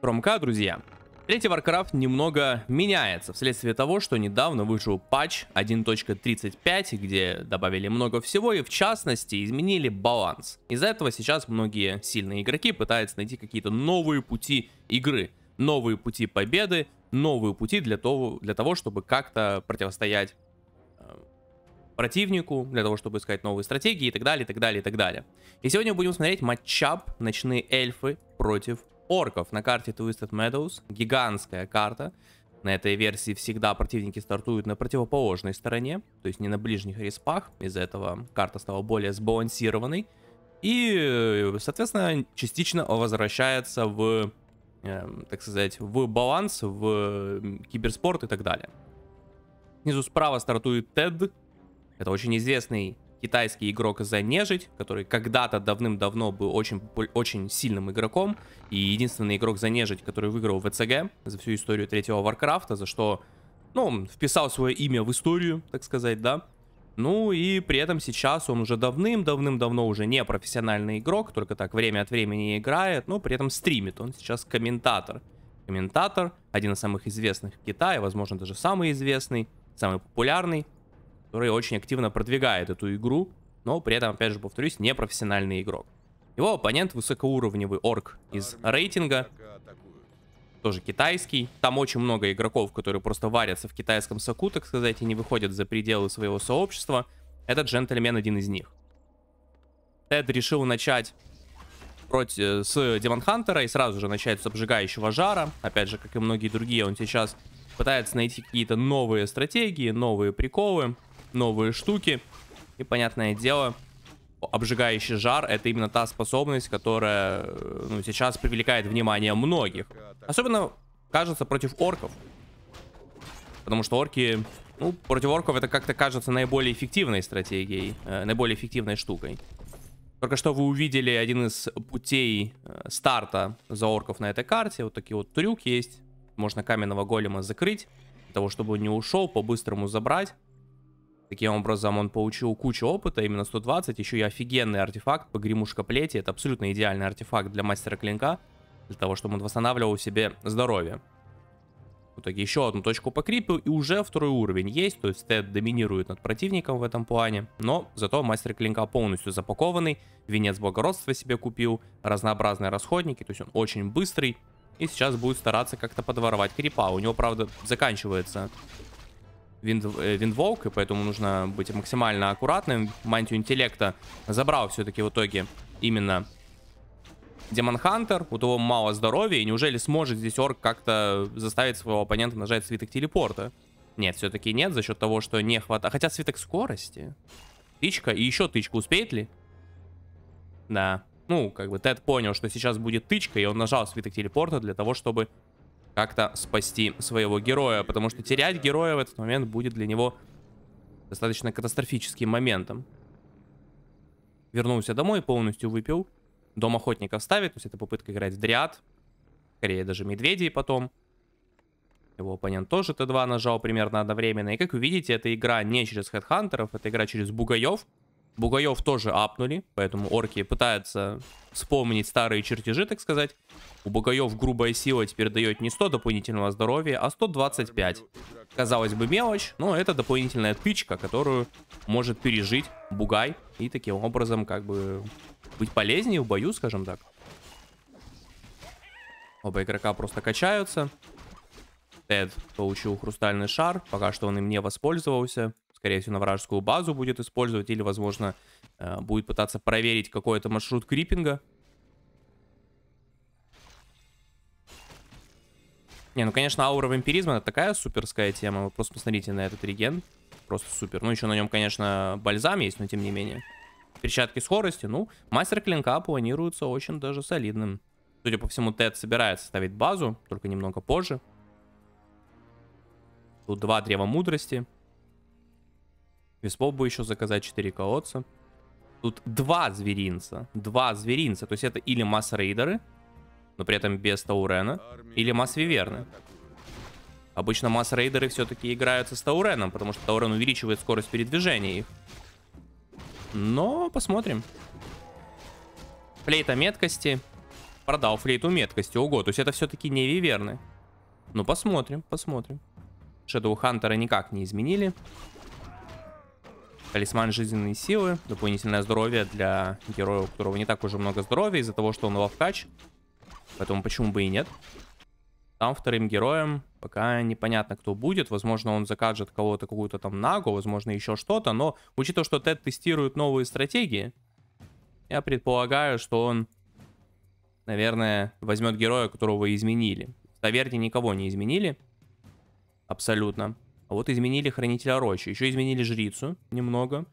Промка, друзья. Третий Warcraft немного меняется вследствие того, что недавно вышел патч 1.35, где добавили много всего и в частности изменили баланс. Из-за этого сейчас многие сильные игроки пытаются найти какие-то новые пути игры, новые пути победы, новые пути для того, для того чтобы как-то противостоять э, противнику, для того, чтобы искать новые стратегии и так далее, и так далее, и так далее. И сегодня будем смотреть матчап «Ночные эльфы» против орков на карте Twisted Meadows. Гигантская карта. На этой версии всегда противники стартуют на противоположной стороне, то есть не на ближних респах. Из-за этого карта стала более сбалансированной. И, соответственно, частично возвращается в, э, так сказать, в баланс, в киберспорт и так далее. Снизу справа стартует Тед. Это очень известный китайский игрок за нежить, который когда-то давным-давно был очень, очень сильным игроком, и единственный игрок за нежить, который выиграл ВЦГ за всю историю третьего Варкрафта, за что, ну, он вписал свое имя в историю, так сказать, да. Ну и при этом сейчас он уже давным-давным-давно уже не профессиональный игрок, только так время от времени играет, но при этом стримит, он сейчас комментатор. Комментатор, один из самых известных в Китае, возможно, даже самый известный, самый популярный, который очень активно продвигает эту игру, но при этом, опять же, повторюсь, не профессиональный игрок. Его оппонент высокоуровневый орк из рейтинга, тоже китайский. Там очень много игроков, которые просто варятся в китайском соку, так сказать, и не выходят за пределы своего сообщества. Этот джентльмен один из них. Тед решил начать против, э, с Демон Хантера и сразу же начать с обжигающего жара. Опять же, как и многие другие, он сейчас пытается найти какие-то новые стратегии, новые приколы новые штуки. И, понятное дело, обжигающий жар — это именно та способность, которая э, ну, сейчас привлекает внимание многих. Особенно, кажется, против орков. Потому что орки... Ну, против орков это как-то кажется наиболее эффективной стратегией, э, наиболее эффективной штукой. Только что вы увидели один из путей э, старта за орков на этой карте. Вот такие вот трюк есть. Можно каменного голема закрыть, для того, чтобы он не ушел, по-быстрому забрать. Таким образом, он получил кучу опыта, именно 120, еще и офигенный артефакт по гремушка плети. Это абсолютно идеальный артефакт для мастера клинка, для того, чтобы он восстанавливал себе здоровье. В итоге еще одну точку по крипу и уже второй уровень есть, то есть Тед доминирует над противником в этом плане, но зато мастер клинка полностью запакованный, венец благородства себе купил, разнообразные расходники, то есть он очень быстрый, и сейчас будет стараться как-то подворовать крипа. У него, правда, заканчивается винд, э, Виндволк, и поэтому нужно быть максимально аккуратным. Мантию интеллекта забрал все-таки в итоге именно Демон Хантер, у того мало здоровья, и неужели сможет здесь Орк как-то заставить своего оппонента нажать свиток телепорта? Нет, все-таки нет, за счет того, что не хватает... Хотя свиток скорости. Тычка, и еще тычка, успеет ли? Да. Ну, как бы Тед понял, что сейчас будет тычка, и он нажал свиток телепорта для того, чтобы как-то спасти своего героя, потому что терять героя в этот момент будет для него достаточно катастрофическим моментом. Вернулся домой, полностью выпил. Дом охотника ставит, то есть это попытка играть в дриад. Скорее даже медведей потом. Его оппонент тоже Т2 нажал примерно одновременно. И как вы видите, эта игра не через хедхантеров, это игра через бугаев. Бугаев тоже апнули, поэтому орки пытаются вспомнить старые чертежи, так сказать. У Бугаев грубая сила теперь дает не 100 дополнительного здоровья, а 125. Казалось бы мелочь, но это дополнительная тычка, которую может пережить Бугай и таким образом как бы быть полезнее в бою, скажем так. Оба игрока просто качаются. Тед получил хрустальный шар, пока что он им не воспользовался скорее всего, на вражескую базу будет использовать, или, возможно, э, будет пытаться проверить какой-то маршрут крипинга. Не, ну, конечно, аура вампиризма это такая суперская тема. Вы просто посмотрите на этот реген. Просто супер. Ну, еще на нем, конечно, бальзам есть, но тем не менее. Перчатки скорости. Ну, мастер клинка планируется очень даже солидным. Судя по всему, Тед собирается ставить базу, только немного позже. Тут два древа мудрости. Весло бы еще заказать 4 колодца. Тут два зверинца. Два зверинца. То есть это или масс-рейдеры, но при этом без Таурена, или масс-виверны. Обычно масс-рейдеры все-таки играются с Тауреном, потому что Таурен увеличивает скорость передвижения их. Но посмотрим. Флейта меткости. Продал флейту меткости. Ого, то есть это все-таки не виверны. Ну посмотрим, посмотрим. Шэдоу Хантера никак не изменили. Талисман жизненные силы, дополнительное здоровье для героя, у которого не так уже много здоровья из-за того, что он ловкач. Поэтому почему бы и нет. Там вторым героем пока непонятно, кто будет. Возможно, он закажет кого-то, какую-то там нагу, возможно, еще что-то. Но учитывая, что Тед тестирует новые стратегии, я предполагаю, что он, наверное, возьмет героя, которого изменили. В таверне никого не изменили. Абсолютно. А вот изменили хранителя рощи. Еще изменили жрицу немного.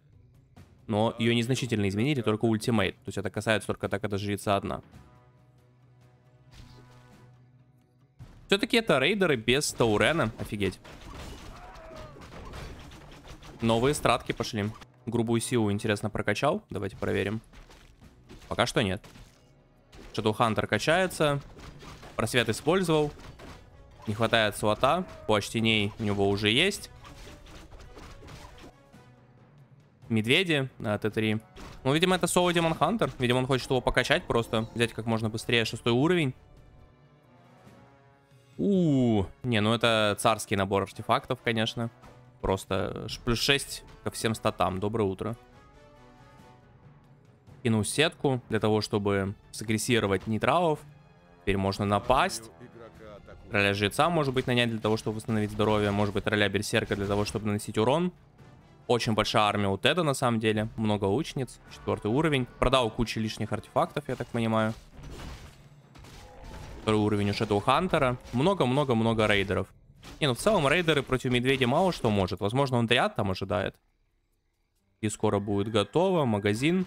Но ее незначительно изменили, только ультимейт. То есть это касается только так, когда жрица одна. Все-таки это рейдеры без Таурена. Офигеть. Новые стратки пошли. Грубую силу, интересно, прокачал? Давайте проверим. Пока что нет. Шадоу Хантер качается. Просвет использовал. Не хватает слота. Плащ теней у него уже есть. Медведи на Т3. Ну, видимо, это соло Демон Хантер. Видимо, он хочет его покачать просто. Взять как можно быстрее шестой уровень. У, -у, -у. Не, ну это царский набор артефактов, конечно. Просто плюс 6 ко всем статам. Доброе утро. Кинул сетку для того, чтобы сагрессировать нейтралов. Теперь можно напасть. Роля жреца, может быть, нанять для того, чтобы восстановить здоровье. Может быть, роля берсерка для того, чтобы наносить урон. Очень большая армия у Теда, на самом деле. Много лучниц. Четвертый уровень. Продал кучу лишних артефактов, я так понимаю. Второй уровень у Шэдоу Хантера. Много-много-много рейдеров. Не, ну в целом рейдеры против медведя мало что может. Возможно, он дриад там ожидает. И скоро будет готово. Магазин.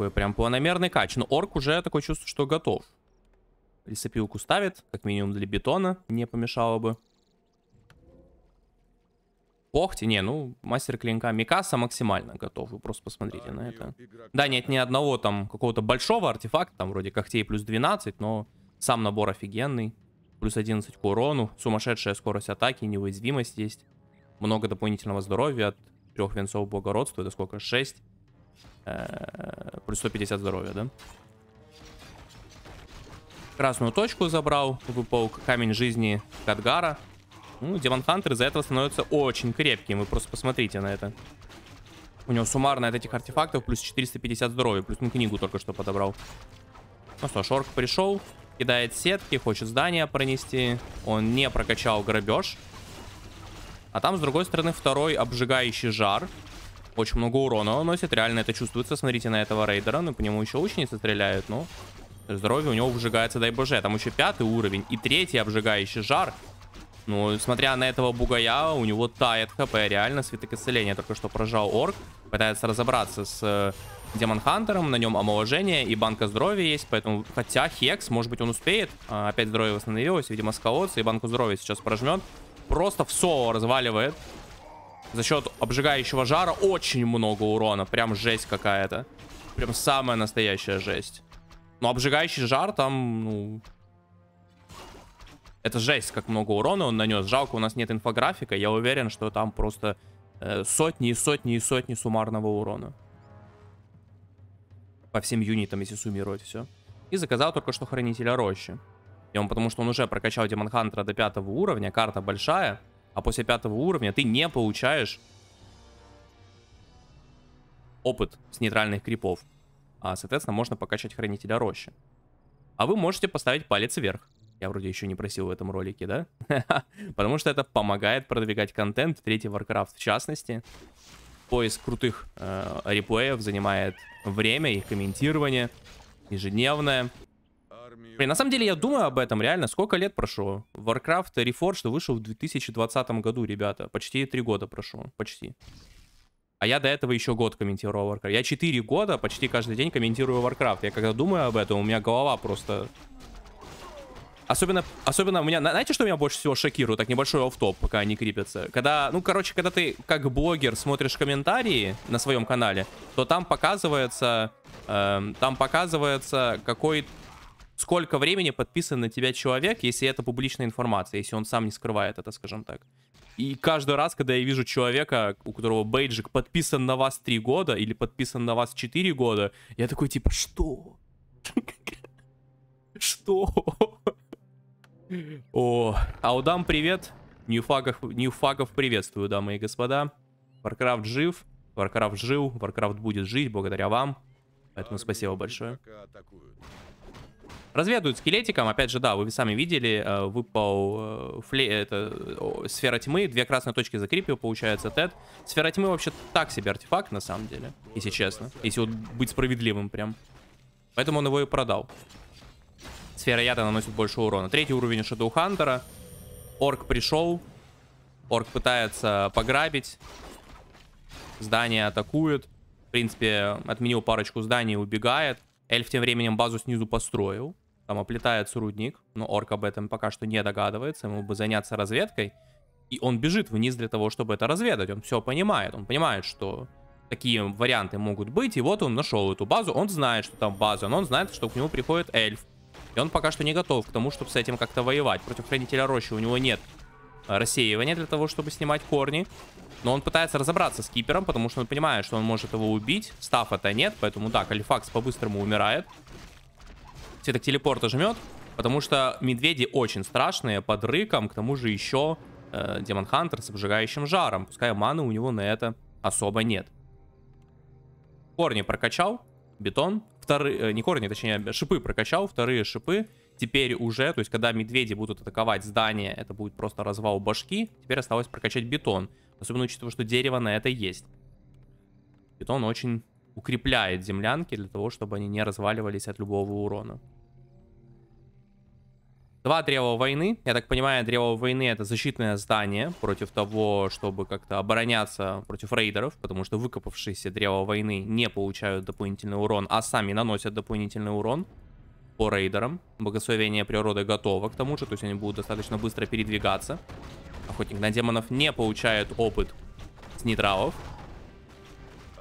такой прям планомерный кач. Но орк уже такое чувство, что готов. Лесопилку ставит, как минимум для бетона, не помешало бы. Похти, не, ну, мастер клинка Микаса максимально готов. Вы просто посмотрите а на это. Да, нет ни одного там какого-то большого артефакта, там вроде когтей плюс 12, но сам набор офигенный. Плюс 11 к урону, сумасшедшая скорость атаки, неуязвимость есть. Много дополнительного здоровья от трех венцов благородства, это сколько? 6. Э, плюс 150 здоровья, да? Красную точку забрал выпал камень жизни Кадгара. Ну, Демон Хантер из-за этого становится очень крепким. Вы просто посмотрите на это. У него суммарно от этих артефактов плюс 450 здоровья. Плюс ну, книгу только что подобрал. Ну что, Шорк пришел. Кидает сетки, хочет здание пронести. Он не прокачал грабеж. А там, с другой стороны, второй обжигающий жар. Очень много урона наносит, реально это чувствуется. Смотрите на этого рейдера, ну по нему еще ученицы стреляют, ну. Здоровье у него выжигается, дай боже. Там еще пятый уровень и третий обжигающий жар. Ну, смотря на этого бугая, у него тает хп, реально, свиток исцеления. Только что прожал орк, пытается разобраться с Демон э, Хантером, на нем омоложение и банка здоровья есть, поэтому, хотя Хекс, может быть, он успеет, а, опять здоровье восстановилось, видимо, сколотся, и банку здоровья сейчас прожмет, просто в соло разваливает, за счет обжигающего жара очень много урона. Прям жесть какая-то. Прям самая настоящая жесть. Но обжигающий жар там, ну... Это жесть, как много урона он нанес. Жалко, у нас нет инфографика. Я уверен, что там просто э, сотни и сотни и сотни суммарного урона. По всем юнитам, если суммировать все. И заказал только что Хранителя Рощи. И он, потому что он уже прокачал демон хантера до пятого уровня. Карта большая а после пятого уровня ты не получаешь опыт с нейтральных крипов. А, соответственно, можно покачать Хранителя Рощи. А вы можете поставить палец вверх. Я вроде еще не просил в этом ролике, да? Потому что это помогает продвигать контент, третий Warcraft в частности. Поиск крутых э, реплеев занимает время, их комментирование ежедневное. Блин, на самом деле я думаю об этом, реально, сколько лет прошло? Warcraft Reforged вышел в 2020 году, ребята. Почти три года прошло, почти. А я до этого еще год комментировал Warcraft. Я 4 года почти каждый день комментирую Warcraft. Я когда думаю об этом, у меня голова просто... Особенно, особенно у меня, знаете, что меня больше всего шокирует? Так небольшой офтоп, пока они крепятся. Когда, ну, короче, когда ты как блогер смотришь комментарии на своем канале, то там показывается, э, там показывается какой сколько времени подписан на тебя человек, если это публичная информация, если он сам не скрывает это, скажем так. И каждый раз, когда я вижу человека, у которого бейджик подписан на вас 3 года или подписан на вас 4 года, я такой типа, что? Что? О, Аудам, привет. Ньюфагов, Ньюфагов приветствую, дамы и господа. Варкрафт жив, Варкрафт жил, Варкрафт будет жить благодаря вам. Поэтому спасибо большое. Разведают скелетиком, опять же, да, вы сами видели, э, выпал э, фле... это, сфера тьмы, две красные точки закрепил, получается, Тед. Сфера тьмы вообще так себе артефакт, на самом деле, если честно, если вот быть справедливым прям. Поэтому он его и продал. Сфера яда наносит больше урона. Третий уровень у Шадоухантера. Орк пришел. Орк пытается пограбить. Здание атакует. В принципе, отменил парочку зданий, убегает. Эльф тем временем базу снизу построил. Там оплетается рудник, но орк об этом пока что не догадывается. Ему бы заняться разведкой. И он бежит вниз для того, чтобы это разведать. Он все понимает. Он понимает, что такие варианты могут быть. И вот он нашел эту базу. Он знает, что там база, но он знает, что к нему приходит эльф. И он пока что не готов к тому, чтобы с этим как-то воевать. Против Хранителя Рощи у него нет рассеивание для того, чтобы снимать корни. Но он пытается разобраться с кипером, потому что он понимает, что он может его убить. Став это нет, поэтому да, Калифакс по-быстрому умирает. Все так телепорта жмет, потому что медведи очень страшные, под рыком, к тому же еще э, Демон Хантер с обжигающим жаром. Пускай маны у него на это особо нет. Корни прокачал, бетон. Вторые, э, не корни, точнее, шипы прокачал, вторые шипы теперь уже, то есть когда медведи будут атаковать здание, это будет просто развал башки. Теперь осталось прокачать бетон. Особенно учитывая, что дерево на это есть. Бетон очень укрепляет землянки для того, чтобы они не разваливались от любого урона. Два древа войны. Я так понимаю, древо войны это защитное здание против того, чтобы как-то обороняться против рейдеров, потому что выкопавшиеся древо войны не получают дополнительный урон, а сами наносят дополнительный урон по рейдерам. Благословение природы готово к тому же, то есть они будут достаточно быстро передвигаться. Охотник на демонов не получает опыт с нейтралов.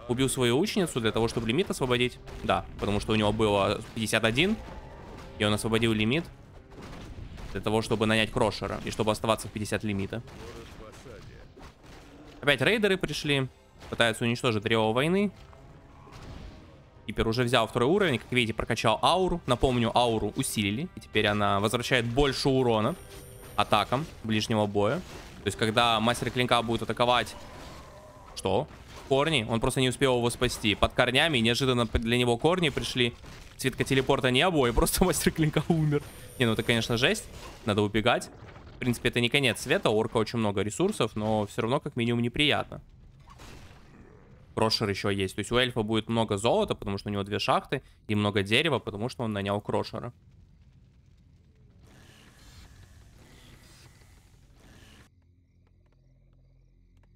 Убил свою ученицу для того, чтобы лимит освободить. Да, потому что у него было 51, и он освободил лимит для того, чтобы нанять крошера, и чтобы оставаться в 50 лимита. Опять рейдеры пришли, пытаются уничтожить древо войны теперь уже взял второй уровень, как видите, прокачал ауру. Напомню, ауру усилили. И теперь она возвращает больше урона атакам ближнего боя. То есть, когда мастер клинка будет атаковать... Что? Корни? Он просто не успел его спасти. Под корнями неожиданно для него корни пришли. Цветка телепорта не обои, просто мастер клинка умер. Не, ну это, конечно, жесть. Надо убегать. В принципе, это не конец света. У орка очень много ресурсов, но все равно как минимум неприятно крошер еще есть. То есть у эльфа будет много золота, потому что у него две шахты, и много дерева, потому что он нанял крошера.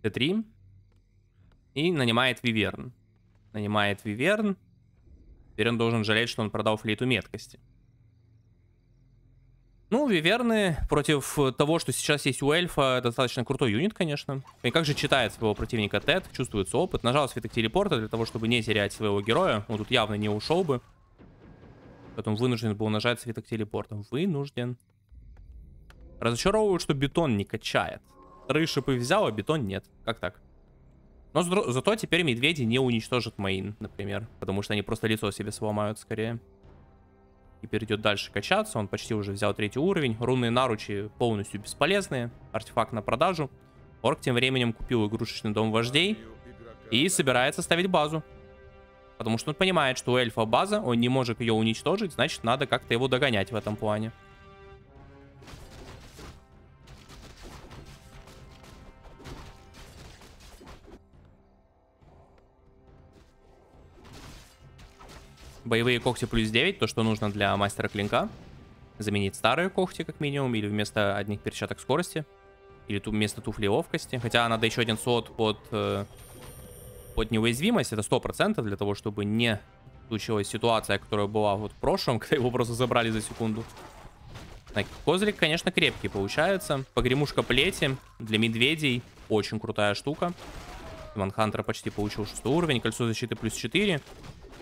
Т3. И нанимает Виверн. Нанимает Виверн. Теперь он должен жалеть, что он продал флейту меткости. Ну, Виверны против того, что сейчас есть у Эльфа, достаточно крутой юнит, конечно. И как же читает своего противника Тед, чувствуется опыт. Нажал свиток телепорта для того, чтобы не терять своего героя. Он тут явно не ушел бы. Потом вынужден был нажать свиток телепорта. Вынужден. Разочаровываю, что бетон не качает. Вторые шипы взял, а бетон нет. Как так? Но зато теперь медведи не уничтожат мейн, например. Потому что они просто лицо себе сломают скорее и перейдет дальше качаться. Он почти уже взял третий уровень. Рунные наручи полностью бесполезные. Артефакт на продажу. Орк тем временем купил игрушечный дом вождей и собирается ставить базу. Потому что он понимает, что у эльфа база, он не может ее уничтожить, значит надо как-то его догонять в этом плане. боевые когти плюс 9, то, что нужно для мастера клинка. Заменить старые когти, как минимум, или вместо одних перчаток скорости. Или ту, вместо туфли ловкости. Хотя надо еще один сот под, э, под неуязвимость, это 100%, для того, чтобы не случилась ситуация, которая была вот в прошлом, когда его просто забрали за секунду. Козлик, конечно, крепкий получается. Погремушка плети для медведей. Очень крутая штука. Манхантер почти получил 6 уровень. Кольцо защиты плюс 4.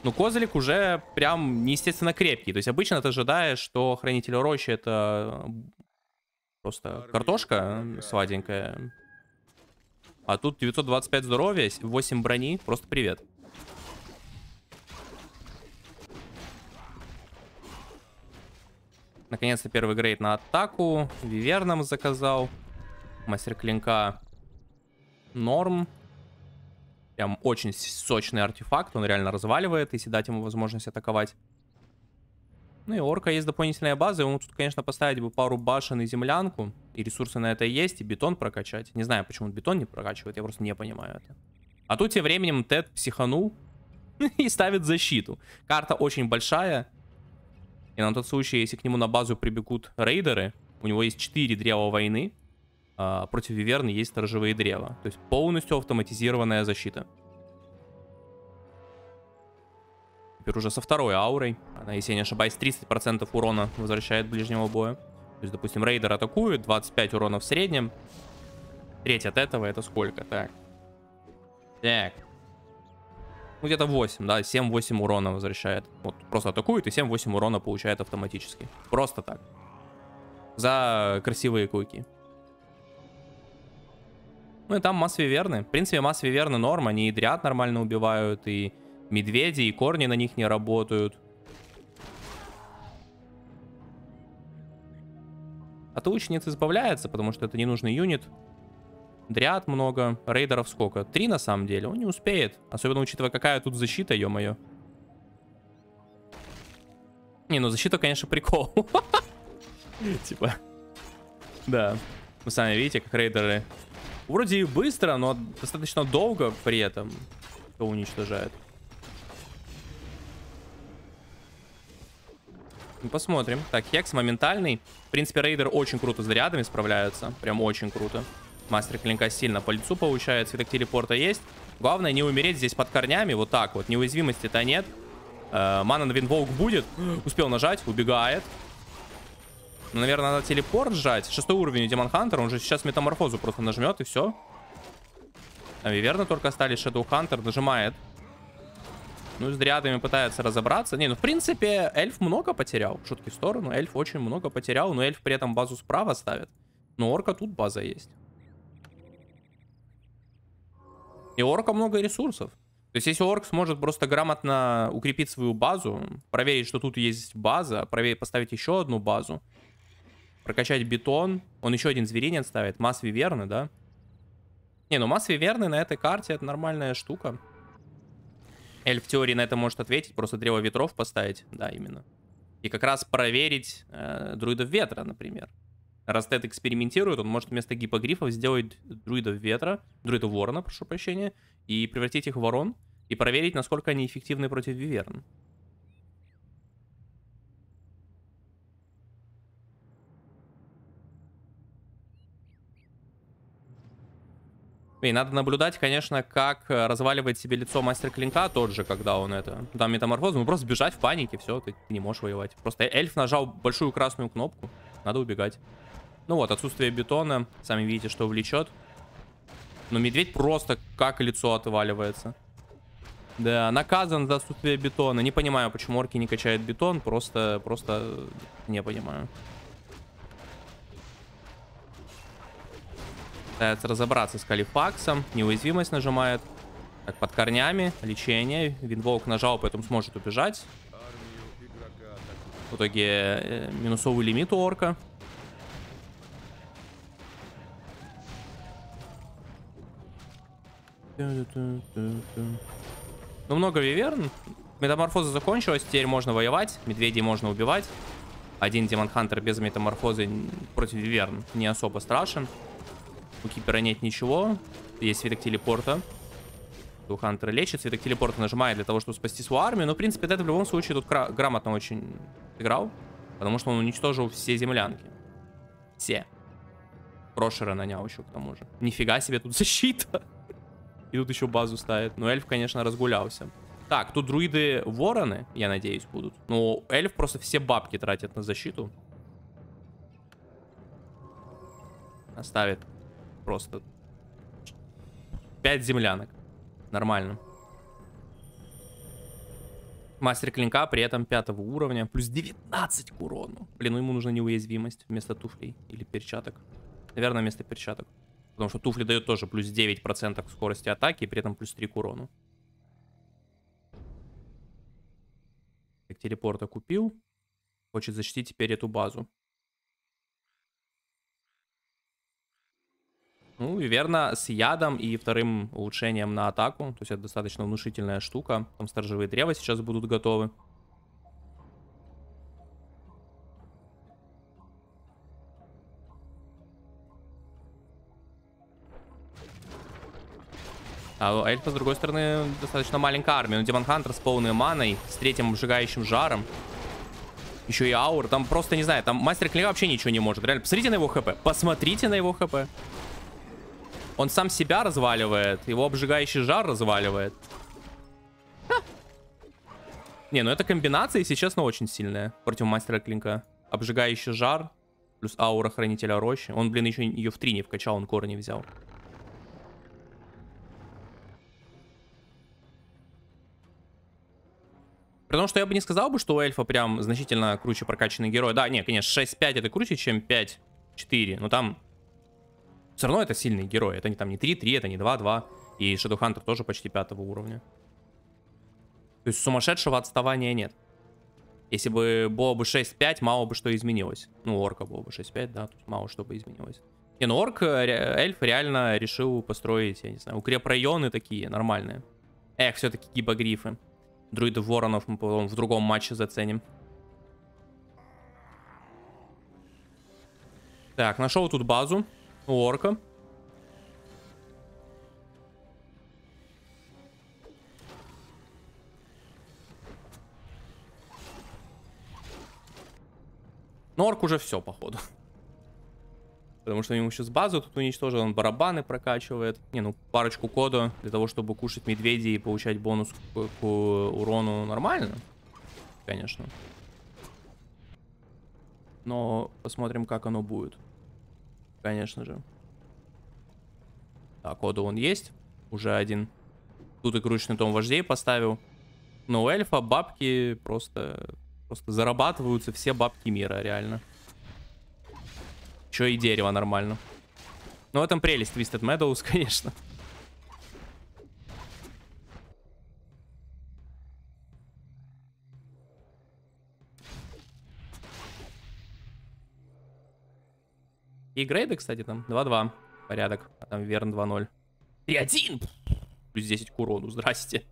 Ну, козлик уже прям неестественно крепкий. То есть обычно ты ожидаешь, что хранитель рощи это просто картошка сладенькая. А тут 925 здоровья, 8 брони. Просто привет. Наконец-то первый грейд на атаку. Виверном заказал. Мастер клинка. Норм. Прям очень сочный артефакт, он реально разваливает, если дать ему возможность атаковать. Ну и орка есть дополнительная база, ему тут, конечно, поставить бы пару башен и землянку, и ресурсы на это есть, и бетон прокачать. Не знаю, почему он бетон не прокачивает, я просто не понимаю это. А тут тем временем Тед психанул и ставит защиту. Карта очень большая, и на тот случай, если к нему на базу прибегут рейдеры, у него есть 4 древа войны, а, против Виверны есть сторожевые древа. То есть полностью автоматизированная защита. Теперь уже со второй аурой. Она, если я не ошибаюсь, 30% урона возвращает ближнего боя. То есть, допустим, рейдер атакует, 25 урона в среднем. Треть от этого это сколько? Так. Так. Ну, где-то 8, да, 7-8 урона возвращает. Вот, просто атакует и 7-8 урона получает автоматически. Просто так. За красивые куки. Ну и там масс виверны. В принципе, масс виверны норм, они и дриад нормально убивают, и медведи, и корни на них не работают. А От лучниц избавляется, потому что это ненужный юнит. Дриад много, рейдеров сколько? Три на самом деле, он не успеет. Особенно учитывая, какая тут защита, ё-моё. Не, ну защита, конечно, прикол. Типа, да. Вы сами видите, как рейдеры Вроде и быстро, но достаточно долго при этом кто уничтожает. Ну, посмотрим. Так, Хекс моментальный. В принципе, рейдер очень круто с зарядами справляются, Прям очень круто. Мастер клинка сильно по лицу получает. Итак, телепорта есть. Главное не умереть здесь под корнями. Вот так вот. Неуязвимости-то нет. Э, мана на винвоук будет. Успел нажать. Убегает. Ну, наверное, надо телепорт сжать. Шестой уровень у Демон Хантер. Он же сейчас метаморфозу просто нажмет, и все. Там верно только остались Shadow Хантер, Нажимает. Ну, с дрядами пытается разобраться. Не, ну, в принципе, эльф много потерял. Шутки в сторону. Эльф очень много потерял, но эльф при этом базу справа ставит. Но орка тут база есть. И орка много ресурсов. То есть, если орк сможет просто грамотно укрепить свою базу, проверить, что тут есть база, проверить, поставить еще одну базу, прокачать бетон. Он еще один зверинец ставит. Масс Виверны, да? Не, ну масс Виверны на этой карте это нормальная штука. Эльф в теории на это может ответить, просто древо ветров поставить. Да, именно. И как раз проверить э, друидов ветра, например. Раз Тед экспериментирует, он может вместо гипогрифов сделать друидов ветра, друидов ворона, прошу прощения, и превратить их в ворон, и проверить, насколько они эффективны против виверн. И надо наблюдать, конечно, как э, разваливает себе лицо мастер клинка тот же, когда он это... да, метаморфоз, ну просто бежать в панике, все, ты не можешь воевать. Просто эльф нажал большую красную кнопку, надо убегать. Ну вот, отсутствие бетона, сами видите, что влечет. Но медведь просто как лицо отваливается. Да, наказан за отсутствие бетона. Не понимаю, почему орки не качают бетон, просто, просто не понимаю. пытается разобраться с Калифаксом. Неуязвимость нажимает. Так, под корнями. Лечение. Винволк нажал, поэтому сможет убежать. В итоге э, минусовый лимит у орка. Ну, много виверн. Метаморфоза закончилась, теперь можно воевать. Медведей можно убивать. Один демонхантер без метаморфозы против виверн не особо страшен. У Кипера нет ничего. Есть светок телепорта. У Хантера лечит. Светок телепорта нажимает для того, чтобы спасти свою армию. Но, в принципе, это в любом случае тут грамотно очень играл. Потому что он уничтожил все землянки. Все. Прошера нанял еще к тому же. Нифига себе, тут защита. И тут еще базу ставит. Но эльф, конечно, разгулялся. Так, тут друиды вороны, я надеюсь, будут. Но эльф просто все бабки тратит на защиту. Оставит просто. Пять землянок. Нормально. Мастер клинка при этом пятого уровня. Плюс 19 к урону. Блин, ну ему нужна неуязвимость вместо туфлей или перчаток. Наверное, вместо перчаток. Потому что туфли дает тоже плюс 9% к скорости атаки, и при этом плюс 3 к урону. Так, телепорта купил. Хочет защитить теперь эту базу. Ну, верно, с ядом и вторым улучшением на атаку. То есть это достаточно внушительная штука. Там сторожевые древа сейчас будут готовы. А у эльфа, с другой стороны, достаточно маленькая армия. Но Демон Хантер с полной маной, с третьим обжигающим жаром. Еще и аур. Там просто, не знаю, там мастер клея вообще ничего не может. Реально, посмотрите на его хп. Посмотрите на его хп. Он сам себя разваливает. Его обжигающий жар разваливает. Ха. Не, ну эта комбинация, если честно, очень сильная. Против мастера клинка. Обжигающий жар. Плюс аура хранителя рощи. Он, блин, еще ее в три не вкачал, он корни взял. При том, что я бы не сказал бы, что у эльфа прям значительно круче прокачанный герой. Да, не, конечно, 6-5 это круче, чем 5-4. Но там все равно это сильные герои. Это не там не 3-3, это не 2-2. И Шедухантер тоже почти пятого уровня. То есть сумасшедшего отставания нет. Если бы было бы 6-5, мало бы что изменилось. Ну, орка было бы 6-5, да, тут мало что бы изменилось. Не, ну орк, э, эльф реально решил построить, я не знаю, укрепрайоны такие нормальные. Эх, все-таки гибогрифы. Друидов воронов мы потом в другом матче заценим. Так, нашел тут базу. У орка. Но орк уже все, походу. Потому что ему сейчас базу тут уничтожил, он барабаны прокачивает. Не, ну парочку кода для того, чтобы кушать медведей и получать бонус к, к урону нормально. Конечно. Но посмотрим, как оно будет. Конечно же. Так, кода он есть. Уже один. Тут и кручный том вождей поставил. Но у эльфа бабки просто... Просто зарабатываются все бабки мира, реально. Еще и дерево нормально. Но ну, в этом прелесть Twisted Meadows, конечно. И грейды, кстати, там 2-2. Порядок. А там Верн 2-0. 3-1! Плюс 10 к урону, здрасте.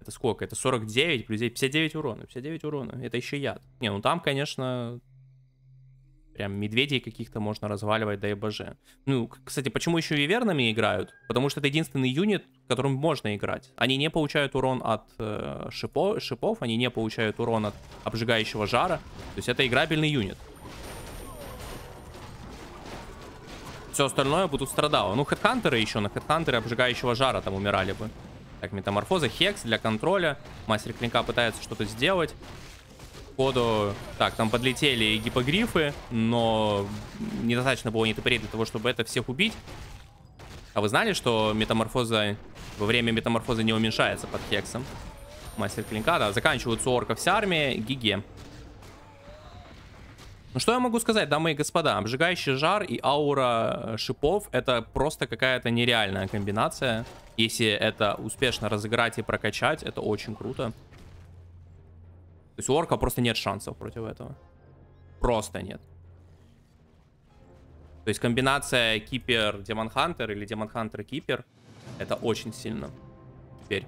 Это сколько? Это 49 плюс 9, 59 урона. 59 урона. Это еще яд. Не, ну там, конечно, прям медведей каких-то можно разваливать, да и боже. Ну, кстати, почему еще Вернами играют? Потому что это единственный юнит, которым можно играть. Они не получают урон от э, шипо, шипов, они не получают урон от обжигающего жара. То есть это играбельный юнит. все остальное бы тут страдало. Ну, хедхантеры еще, на хедхантеры обжигающего жара там умирали бы. Так, метаморфоза, хекс для контроля. Мастер клинка пытается что-то сделать. Ходу... Так, там подлетели гипогрифы, но недостаточно было нетопырей для того, чтобы это всех убить. А вы знали, что метаморфоза... Во время метаморфоза не уменьшается под хексом? Мастер клинка, да. Заканчиваются орков вся армия. Гиге. Ну что я могу сказать, дамы и господа, обжигающий жар и аура э, шипов это просто какая-то нереальная комбинация. Если это успешно разыграть и прокачать, это очень круто. То есть у орка просто нет шансов против этого. Просто нет. То есть комбинация Кипер Демон Хантер или Демон Хантер Кипер это очень сильно. Теперь.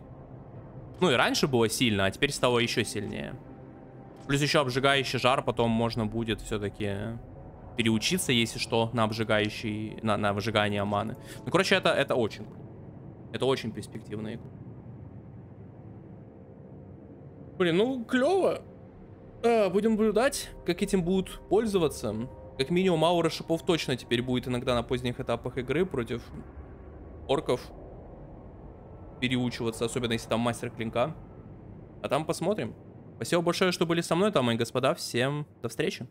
Ну и раньше было сильно, а теперь стало еще сильнее. Плюс еще обжигающий жар, потом можно будет все-таки переучиться, если что, на обжигающий, на, на выжигание маны. Ну, короче, это, это очень Это очень перспективная игра. Блин, ну, клево. А, будем наблюдать, как этим будут пользоваться. Как минимум, аура шипов точно теперь будет иногда на поздних этапах игры против орков переучиваться, особенно если там мастер клинка. А там посмотрим. Спасибо большое, что были со мной, дамы и господа. Всем до встречи.